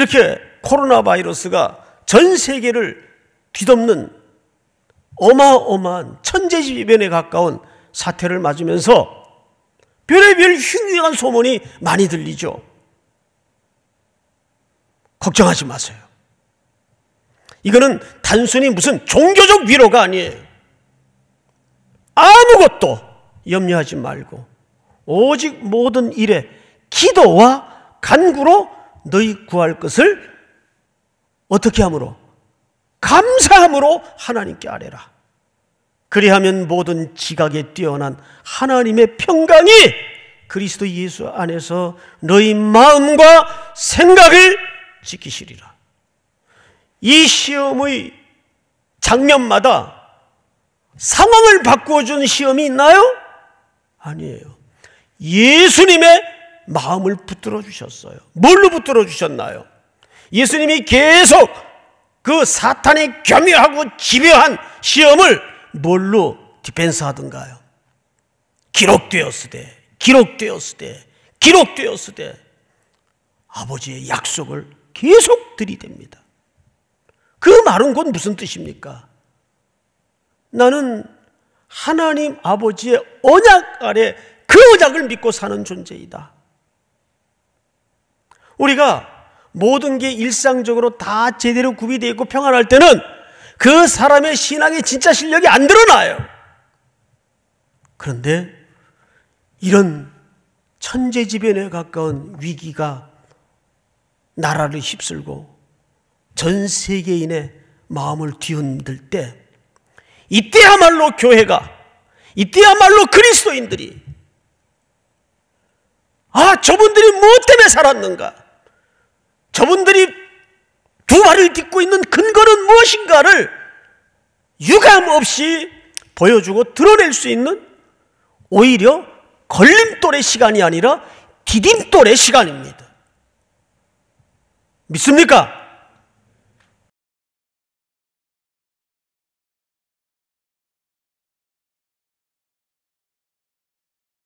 이렇게 코로나 바이러스가 전 세계를 뒤덮는 어마어마한 천재지변에 가까운 사태를 맞으면서 별의별 흉흉한 소문이 많이 들리죠. 걱정하지 마세요. 이거는 단순히 무슨 종교적 위로가 아니에요. 아무것도 염려하지 말고 오직 모든 일에 기도와 간구로 너희 구할 것을 어떻게 함으로? 감사함으로 하나님께 아뢰라. 그리하면 모든 지각에 뛰어난 하나님의 평강이 그리스도 예수 안에서 너희 마음과 생각을 지키시리라. 이 시험의 장면마다 상황을 바꾸어 준 시험이 있나요? 아니에요. 예수님의 마음을 붙들어 주셨어요. 뭘로 붙들어 주셨나요? 예수님이 계속 그 사탄이 겸유하고 지배한 시험을 뭘로 디펜스 하던가요? 기록되었으되, 기록되었으되, 기록되었으되 아버지의 약속을 계속 들이댑니다. 그 말은 곧 무슨 뜻입니까? 나는 하나님 아버지의 언약 아래 그 언약을 믿고 사는 존재이다. 우리가 모든 게 일상적으로 다 제대로 구비되어 있고 평안할 때는 그 사람의 신앙의 진짜 실력이 안 드러나요. 그런데 이런 천재지변에 가까운 위기가 나라를 휩쓸고 전 세계인의 마음을 뒤흔들 때 이때야말로 교회가 이때야말로 그리스도인들이 아 저분들이 무엇 뭐 때문에 살았는가 저분들이 두 발을 딛고 있는 근거는 무엇인가를 유감 없이 보여주고 드러낼 수 있는 오히려 걸림돌의 시간이 아니라 디딤돌의 시간입니다. 믿습니까?